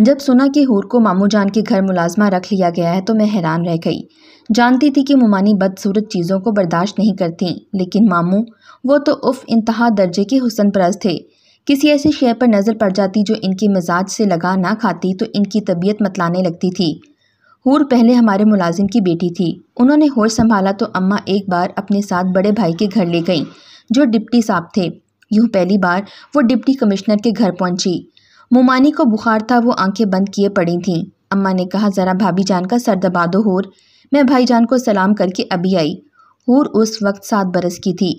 जब सुना कि हूर को मामू जान के घर मुलाजमा रख लिया गया है तो मैं हैरान रह गई जानती थी कि मुमानी बदसूरत चीज़ों को बर्दाश्त नहीं करती लेकिन मामू वो तो उफ इंतहा दर्जे के हुसन परस थे किसी ऐसी शय पर नज़र पड़ जाती जो इनके मिजाज से लगा ना खाती तो इनकी तबीयत मतलाने लगती थी हूर पहले हमारे मुलाजिम की बेटी थी उन्होंने होश संभाला तो अम्मा एक बार अपने साथ बड़े भाई के घर ले गईं जो डिप्टी साहब थे यूँ पहली बार वो डिप्टी कमिश्नर के घर पहुंची मोमानी को बुखार था वो आंखें बंद किए पड़ी थीं अम्मा ने कहा ज़रा भाभी जान का सर दबा दो होर मैं भाई जान को सलाम करके अभी आई हूर उस वक्त सात बरस की थी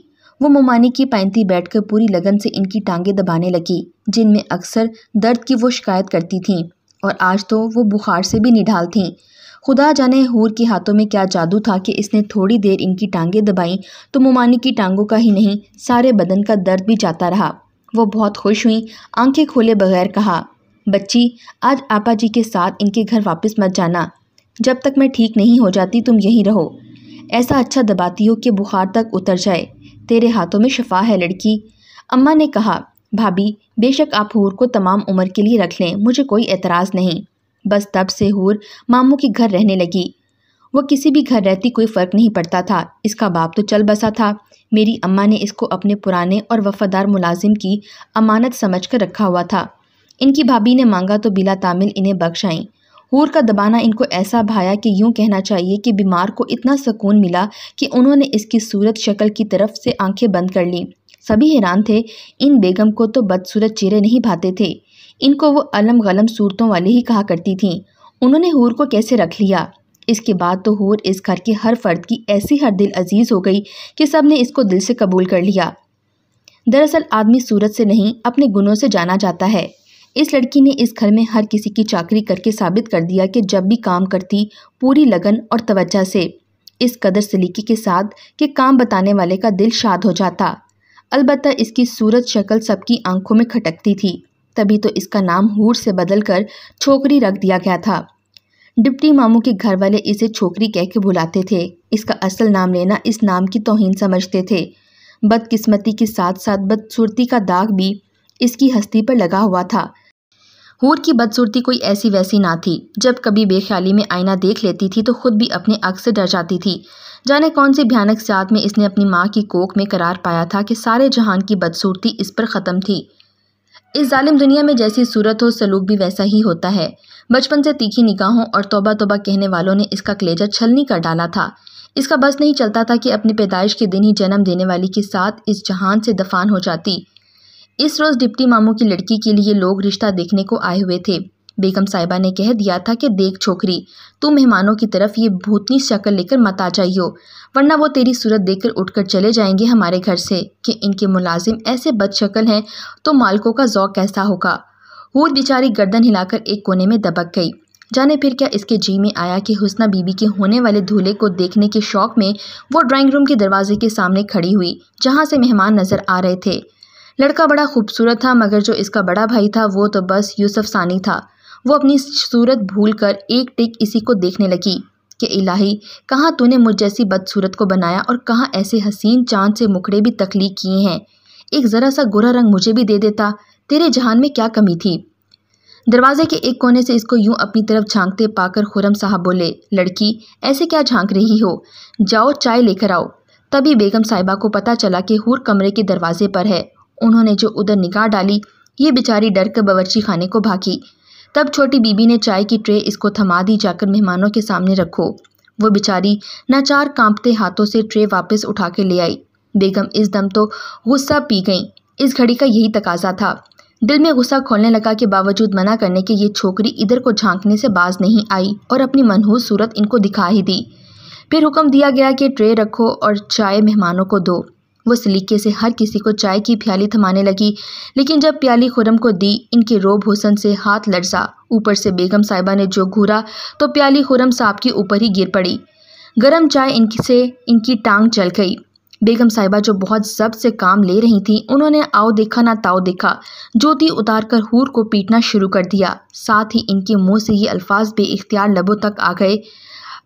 वो मोमानी की पैंती बैठकर पूरी लगन से इनकी टांगें दबाने लगी जिनमें अक्सर दर्द की वो शिकायत करती थीं और आज तो वो बुखार से भी निढाल थीं खुदा जाने हूर के हाथों में क्या जादू था कि इसने थोड़ी देर इनकी टांगें दबाई तो मोमानी की टांगों का ही नहीं सारे बदन का दर्द भी जाता रहा वो बहुत खुश हुई आंखें खोले बगैर कहा बच्ची आज आपा जी के साथ इनके घर वापस मत जाना जब तक मैं ठीक नहीं हो जाती तुम यहीं रहो ऐसा अच्छा दबाती हो कि बुखार तक उतर जाए तेरे हाथों में शफा है लड़की अम्मा ने कहा भाभी बेशक आप हूर को तमाम उम्र के लिए रख लें मुझे कोई एतराज़ नहीं बस तब से हूर मामू के घर रहने लगी वो किसी भी घर रहती कोई फ़र्क नहीं पड़ता था इसका बाप तो चल बसा था मेरी अम्मा ने इसको अपने पुराने और वफ़ादार मुलाजिम की अमानत समझ कर रखा हुआ था इनकी भाभी ने मांगा तो बिला तामिल इन्हें बख्शाई हूर का दबाना इनको ऐसा भाया कि यूं कहना चाहिए कि बीमार को इतना सुकून मिला कि उन्होंने इसकी सूरत शक्ल की तरफ से आंखें बंद कर लीं सभी हैरान थे इन बेगम को तो बदसूरत चेहरे नहीं भाते थे इनको वो अलम गलम सूरतों वाले ही कहा करती थीं उन्होंने हूर को कैसे रख लिया इसके बाद तो होर इस घर के हर फर्द की ऐसी हर दिल अजीज़ हो गई कि सब ने इसको दिल से कबूल कर लिया दरअसल आदमी सूरत से नहीं अपने गुणों से जाना जाता है इस लड़की ने इस घर में हर किसी की चाकरी करके साबित कर दिया कि जब भी काम करती पूरी लगन और तवज्जा से इस कदर सलीके के साथ कि काम बताने वाले का दिल शाद हो जाता अलबत् इसकी सूरत शक्ल सबकी आंखों में खटकती थी तभी तो इसका नाम हूर से बदल कर छोकरी रख दिया गया था डिप्टी मामू के घर वाले इसे छोकरी कह के बुलाते थे इसका असल नाम लेना इस नाम की तोहन समझते थे बदकिस्मती के साथ साथ बदसूरती का दाग भी इसकी हस्ती पर लगा हुआ था हूर की बदसूरती कोई ऐसी वैसी ना थी जब कभी बेख्याली में आईना देख लेती थी तो खुद भी अपने अक से डर जाती थी जाने कौन से भयानक साथ में इसने अपनी माँ की कोख में करार पाया था कि सारे जहान की बदसूरती इस पर ख़त्म थी इस जालिम दुनिया में जैसी सूरत हो सलूक भी वैसा ही होता है बचपन से तीखी निगाहों और तोबा तोबा कहने वालों ने इसका कलेजा छलनी कर डाला था इसका बस नहीं चलता था कि अपनी पैदाइश के दिन ही जन्म देने वाली के साथ इस जहान से दफान हो जाती इस रोज़ डिप्टी मामू की लड़की के लिए लोग रिश्ता देखने को आए हुए थे बेगम साहिबा ने कह दिया था कि देख छोकरी तू मेहमानों की तरफ ये भूतनी शक्ल लेकर मत आ जाइयो वरना वो तेरी सूरत देखकर उठकर चले जाएंगे हमारे घर से कि इनके मुलाजिम ऐसे बदशक्ल हैं तो मालकों का जौक कैसा होगा हूर बेचारी गर्दन हिलाकर एक कोने में दबक गई जाने फिर क्या इसके जी में आया कि हुसना बीबी के होने वाले धूल्हे को देखने के शौक में वो ड्राइंग रूम के दरवाजे के सामने खड़ी हुई जहाँ से मेहमान नज़र आ रहे थे लड़का बड़ा खूबसूरत था मगर जो इसका बड़ा भाई था वो तो बस यूसुफ सानी था वो अपनी सूरत भूल कर एक टिक इसी को देखने लगी कि इलाही कहाँ तूने मुझ जैसी बदसूरत को बनाया और कहाँ ऐसे हसीन चांद से मुखड़े भी तकलीक किए हैं एक ज़रा सा गोरा रंग मुझे भी दे देता तेरे जहान में क्या कमी थी दरवाजे के एक कोने से इसको यूं अपनी तरफ झांकते पाकर खुरम साहब बोले लड़की ऐसे क्या झांक रही हो जाओ चाय लेकर आओ तभी बेगम साहिबा को पता चला कि हूर कमरे के दरवाजे पर है उन्होंने जो उधर निकाह डाली ये बेचारी डर कर बावर्ची खाने को भागी तब छोटी बीबी ने चाय की ट्रे इसको थमा दी जाकर मेहमानों के सामने रखो वो बेचारी नाचार कांपते हाथों से ट्रे वापस उठा ले आई बेगम इस दम तो गुस्सा पी गई इस घड़ी का यही तकाजा था दिल में गुस्सा खोलने लगा के बावजूद मना करने के ये छोकरी इधर को झांकने से बाज नहीं आई और अपनी मनहूस सूरत इनको दिखा ही दी फिर हुक्म दिया गया कि ट्रे रखो और चाय मेहमानों को दो वह सलीके से हर किसी को चाय की प्याली थमाने लगी लेकिन जब प्याली खुरम को दी इनके रोब हुसन से हाथ लड़सा ऊपर से बेगम साहिबा ने जो घूरा तो प्याली खुरम साहब के ऊपर ही गिर पड़ी गरम चाय से इनकी टांग चल गई बेगम साहिबा जो बहुत जब से काम ले रही थी उन्होंने आओ देखा ना ताओ देखा ज्योति उतार कर हूर को पीटना शुरू कर दिया साथ ही इनके मुंह से ये अल्फाज बेख्तियार लबों तक आ गए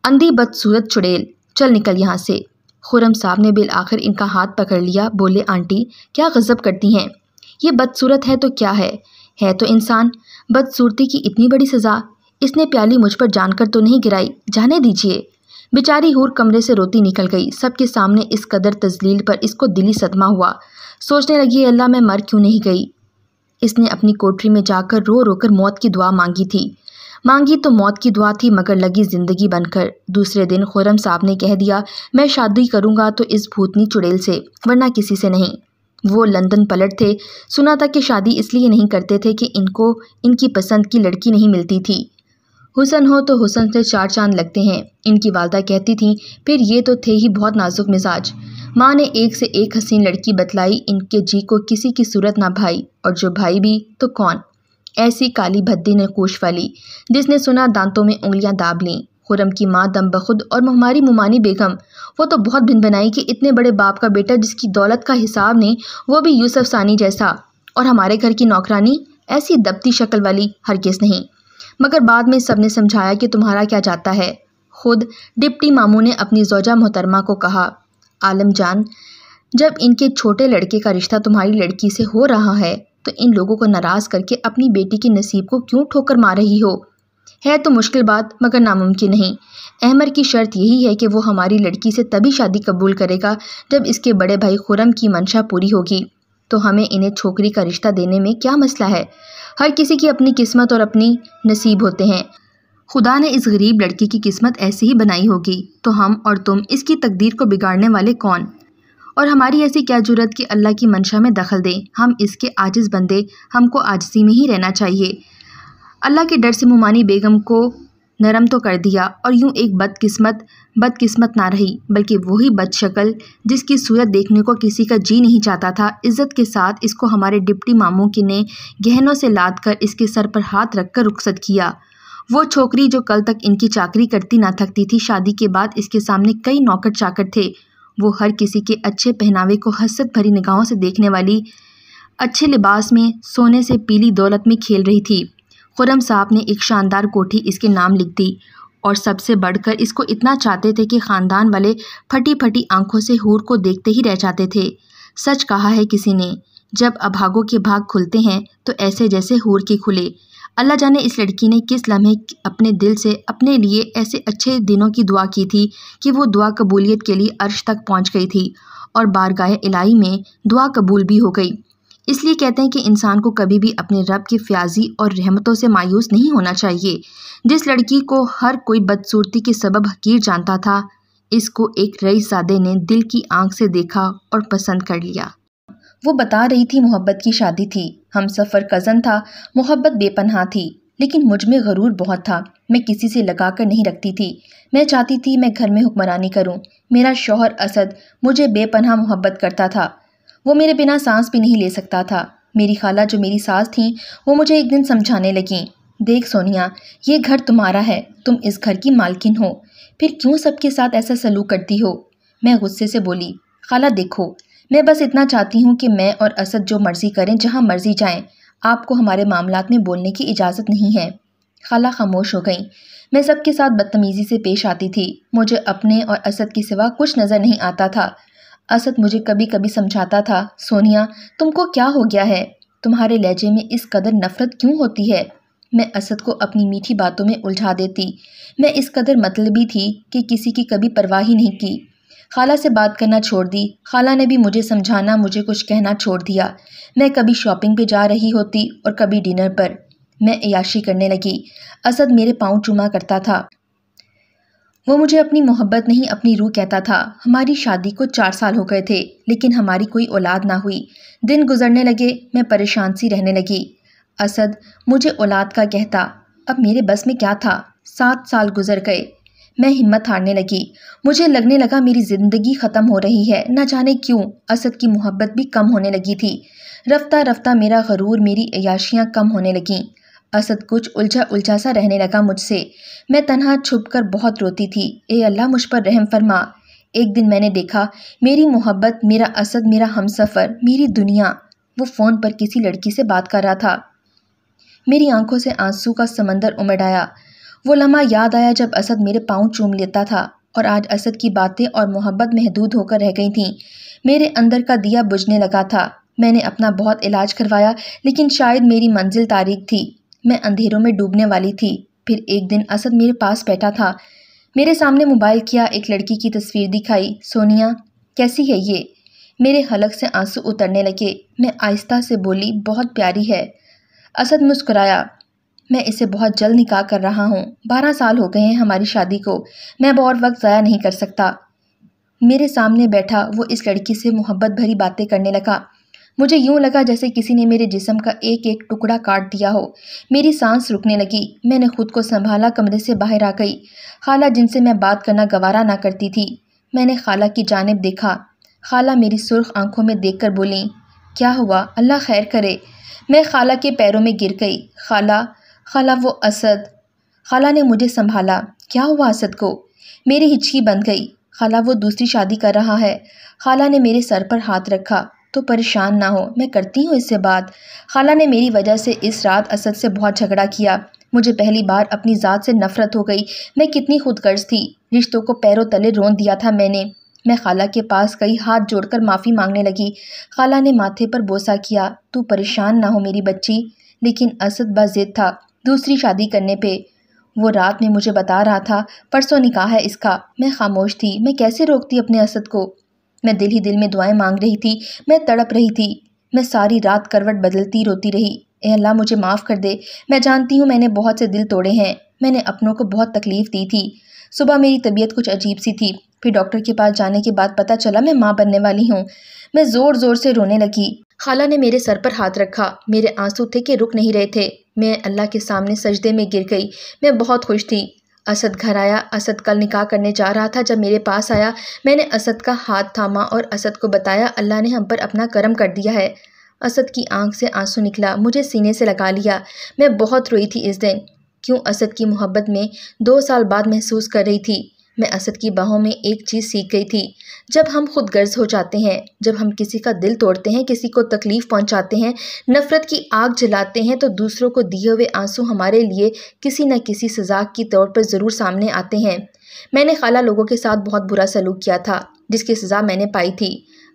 अंधी बदसूरत चुड़ैल चल निकल यहाँ से खुरम साहब ने बिल आखिर इनका हाथ पकड़ लिया बोले आंटी क्या गज़ब करती हैं ये बदसूरत है तो क्या है है तो इंसान बदसूरती की इतनी बड़ी सज़ा इसने प्याली मुझ पर जानकर तो नहीं गिराई जाने दीजिए बेचारी हूर कमरे से रोती निकल गई सबके सामने इस कदर तजलील पर इसको दिली सदमा हुआ सोचने लगी अल्लाह मैं मर क्यों नहीं गई इसने अपनी कोठरी में जाकर रो रोकर मौत की दुआ मांगी थी मांगी तो मौत की दुआ थी मगर लगी ज़िंदगी बनकर दूसरे दिन खुरम साहब ने कह दिया मैं शादी करूँगा तो इस भूतनी चुड़ैल से वरना किसी से नहीं वो लंदन पलट थे सुना था कि शादी इसलिए नहीं करते थे कि इनको इनकी पसंद की लड़की नहीं मिलती थी हुसन हो तो हुसन से चार चांद लगते हैं इनकी वालदा कहती थी फिर ये तो थे ही बहुत नाजुक मिजाज माँ ने एक से एक हसीन लड़की बतलाई इनके जी को किसी की सूरत ना भाई और जो भाई भी तो कौन ऐसी काली भद्दी ने कोश वाली जिसने सुना दांतों में उंगलियां दाब लीं खुरम की माँ दम बखुद और हमारी मुमानी बेगम वो तो बहुत भिन बनाई कि इतने बड़े बाप का बेटा जिसकी दौलत का हिसाब नहीं वो भी यूसुफ सानी जैसा और हमारे घर की नौकरानी ऐसी दबती शक्ल वाली किस नहीं मगर बाद में सबने समझाया कि तुम्हारा क्या जाता है खुद डिप्टी मामू ने अपनी जोजा मोहतरमा को कहा आलम जान जब इनके छोटे लड़के का रिश्ता तुम्हारी लड़की से हो रहा है तो इन लोगों को नाराज़ करके अपनी बेटी की नसीब को क्यों ठोकर मार रही हो है तो मुश्किल बात मगर नामुमकिन नहीं अहमर की शर्त यही है कि वो हमारी लड़की से तभी शादी कबूल करेगा जब इसके बड़े भाई खुरम की मंशा पूरी होगी तो हमें इन्हें छोकरी का रिश्ता देने में क्या मसला है हर किसी की अपनी किस्मत और अपनी नसीब होते हैं खुदा ने इस गरीब लड़की की किस्मत ऐसी ही बनाई होगी तो हम और तुम इसकी तकदीर को बिगाड़ने वाले कौन और हमारी ऐसी क्या जरूरत कि अल्लाह की मंशा में दखल दें हम इसके आजिज़ बंदे हमको आजसी में ही रहना चाहिए अल्लाह के डर से मुमानी बेगम को नरम तो कर दिया और यूं एक बदकिस्मत बदकिस्मत ना रही बल्कि वही बदशक्ल जिसकी सूरत देखने को किसी का जी नहीं चाहता था इज़्ज़त के साथ इसको हमारे डिप्टी मामू की ने गहनों से लाद कर इसके सर पर हाथ रख कर रुखसत किया वो छोकरी जो कल तक इनकी चाकरी करती ना थकती थी शादी के बाद इसके सामने कई नौकर चाकर थे वो हर किसी के अच्छे पहनावे को हसरत भरी निगाहों से देखने वाली अच्छे लिबास में सोने से पीली दौलत में खेल रही थी खुरम साहब ने एक शानदार कोठी इसके नाम लिख दी और सबसे बढ़कर इसको इतना चाहते थे कि ख़ानदान वाले फटी फटी आंखों से हूर को देखते ही रह जाते थे सच कहा है किसी ने जब अभागों के भाग खुलते हैं तो ऐसे जैसे हूर के खुले अल्लाह जाने इस लड़की ने किस लम्हे अपने दिल से अपने लिए ऐसे अच्छे दिनों की दुआ की थी कि वो दुआ कबूलियत के लिए अर्श तक पहुंच गई थी और बारगाह इलाही में दुआ कबूल भी हो गई इसलिए कहते हैं कि इंसान को कभी भी अपने रब की फ्याजी और रहमतों से मायूस नहीं होना चाहिए जिस लड़की को हर कोई बदसूरती के सबब हकीर जानता था इसको एक रईसादे ने दिल की आंख से देखा और पसंद कर लिया वो बता रही थी मोहब्बत की शादी थी हम सफ़र कज़न था मोहब्बत बेपनहा थी लेकिन मुझ में गरूर बहुत था मैं किसी से लगा कर नहीं रखती थी मैं चाहती थी मैं घर में हुक्मरानी करूं। मेरा शोहर असद मुझे बेपनहा मोहब्बत करता था वो मेरे बिना सांस भी नहीं ले सकता था मेरी खाला जो मेरी सास थी वो मुझे एक दिन समझाने लगीं देख सोनिया ये घर तुम्हारा है तुम इस घर की मालकिन हो फिर क्यों सबके साथ ऐसा सलूक करती हो मैं गुस्से से बोली खाला देखो मैं बस इतना चाहती हूँ कि मैं और असद जो मर्ज़ी करें जहाँ मर्ज़ी जाएं आपको हमारे मामला में बोलने की इजाज़त नहीं है खाला खामोश हो गई मैं सबके साथ बदतमीज़ी से पेश आती थी मुझे अपने और असद के सिवा कुछ नज़र नहीं आता था असद मुझे कभी कभी समझाता था सोनिया तुमको क्या हो गया है तुम्हारे लहजे में इस कदर नफ़रत क्यों होती है मैं असद को अपनी मीठी बातों में उलझा देती मैं इस कदर मतलबी थी कि किसी की कभी परवाह ही नहीं की खाला से बात करना छोड़ दी खाला ने भी मुझे समझाना मुझे कुछ कहना छोड़ दिया मैं कभी शॉपिंग पे जा रही होती और कभी डिनर पर मैं अयाशी करने लगी असद मेरे पाँव चुमा करता था वो मुझे अपनी मोहब्बत नहीं अपनी रूह कहता था हमारी शादी को चार साल हो गए थे लेकिन हमारी कोई औलाद ना हुई दिन गुजरने लगे मैं परेशान सी रहने लगी असद मुझे औलाद का कहता अब मेरे बस में क्या था सात साल गुजर गए मैं हिम्मत हारने लगी मुझे लगने लगा मेरी ज़िंदगी ख़त्म हो रही है ना जाने क्यों असद की मोहब्बत भी कम होने लगी थी रफ्ता रफ्ता मेरा गरूर मेरी अयाशियाँ कम होने लगीं असद कुछ उलझा उलझा सा रहने लगा मुझसे मैं तनहा छुप कर बहुत रोती थी ए अल्लाह मुझ पर रहम फरमा एक दिन मैंने देखा मेरी मोहब्बत मेरा असद मेरा हमसफ़र मेरी दुनिया वो फ़ोन पर किसी लड़की से बात कर रहा था मेरी आंखों से आंसू का समंदर उमड़ आया वो लम्हा याद आया जब असद मेरे पाँव चूम लेता था और आज असद की बातें और मोहब्बत महदूद होकर रह गई थीं मेरे अंदर का दिया बुझने लगा था मैंने अपना बहुत इलाज करवाया लेकिन शायद मेरी मंजिल तारीख थी मैं अंधेरों में डूबने वाली थी फिर एक दिन असद मेरे पास बैठा था मेरे सामने मोबाइल किया एक लड़की की तस्वीर दिखाई सोनिया कैसी है ये मेरे हलक से आंसू उतरने लगे मैं आहिस्ता से बोली बहुत प्यारी है असद मुस्कुराया मैं इसे बहुत जल्द निकाह कर रहा हूँ बारह साल हो गए हैं हमारी शादी को मैं अब और वक्त ज़ाया नहीं कर सकता मेरे सामने बैठा वो इस लड़की से मोहब्बत भरी बातें करने लगा मुझे यूं लगा जैसे किसी ने मेरे जिसम का एक एक टुकड़ा काट दिया हो मेरी सांस रुकने लगी मैंने खुद को संभाला कमरे से बाहर आ गई खाला जिनसे मैं बात करना गवारा ना करती थी मैंने खाला की जानब देखा खाला मेरी सुर्ख आंखों में देख कर बोली क्या हुआ अल्लाह खैर करे मैं खाला के पैरों में गिर गई खाला खाला वो असद खाला ने मुझे संभाला क्या हुआ असद को मेरी हिचकी बन गई खाला वो दूसरी शादी कर रहा है खाला ने मेरे सर पर हाथ रखा तो परेशान ना हो मैं करती हूँ इससे बात खाला ने मेरी वजह से इस रात असद से बहुत झगड़ा किया मुझे पहली बार अपनी ज़ात से नफ़रत हो गई मैं कितनी खुदगर्ज थी रिश्तों को पैरों तले रोन दिया था मैंने मैं खाला के पास कई हाथ जोड़कर माफ़ी मांगने लगी खाला ने माथे पर बोसा किया तू परेशान ना हो मेरी बच्ची लेकिन असद बाजिद था दूसरी शादी करने पे वो रात में मुझे बता रहा था परसों निकाह है इसका मैं खामोश थी मैं कैसे रोकती अपने असद को मैं दिल ही दिल में दुआएं मांग रही थी मैं तड़प रही थी मैं सारी रात करवट बदलती रोती रही ए अल्लाह मुझे माफ़ कर दे मैं जानती हूँ मैंने बहुत से दिल तोड़े हैं मैंने अपनों को बहुत तकलीफ़ दी थी सुबह मेरी तबीयत कुछ अजीब सी थी फिर डॉक्टर के पास जाने के बाद पता चला मैं माँ बनने वाली हूँ मैं ज़ोर ज़ोर से रोने लगी खाला ने मेरे सर पर हाथ रखा मेरे आंसू थे कि रुक नहीं रहे थे मैं अल्लाह के सामने सजदे में गिर गई मैं बहुत खुश थी असद घर आया असद कल निकाह करने जा रहा था जब मेरे पास आया मैंने असद का हाथ थामा और असद को बताया अल्लाह ने हम पर अपना करम कर दिया है असद की आंख से आंसू निकला मुझे सीने से लगा लिया मैं बहुत रोई थी इस दिन क्यों असद की मोहब्बत में दो साल बाद महसूस कर रही थी मैं असद की बाहों में एक चीज़ सीख गई थी जब हम खुद गर्ज हो जाते हैं जब हम किसी का दिल तोड़ते हैं किसी को तकलीफ़ पहुंचाते हैं नफ़रत की आग जलाते हैं तो दूसरों को दिए हुए आंसू हमारे लिए किसी न किसी सजा की तौर पर ज़रूर सामने आते हैं मैंने खाला लोगों के साथ बहुत बुरा सलूक किया था जिसकी सज़ा मैंने पाई थी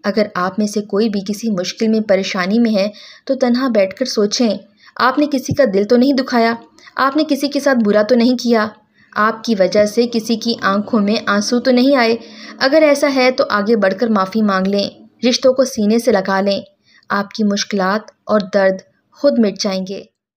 अगर आप में से कोई भी किसी मुश्किल में परेशानी में है तो तनहा बैठ सोचें आपने किसी का दिल तो नहीं दुखाया आपने किसी के साथ बुरा तो नहीं किया आपकी वजह से किसी की आंखों में आंसू तो नहीं आए अगर ऐसा है तो आगे बढ़कर माफ़ी मांग लें रिश्तों को सीने से लगा लें आपकी मुश्किलात और दर्द खुद मिट जाएंगे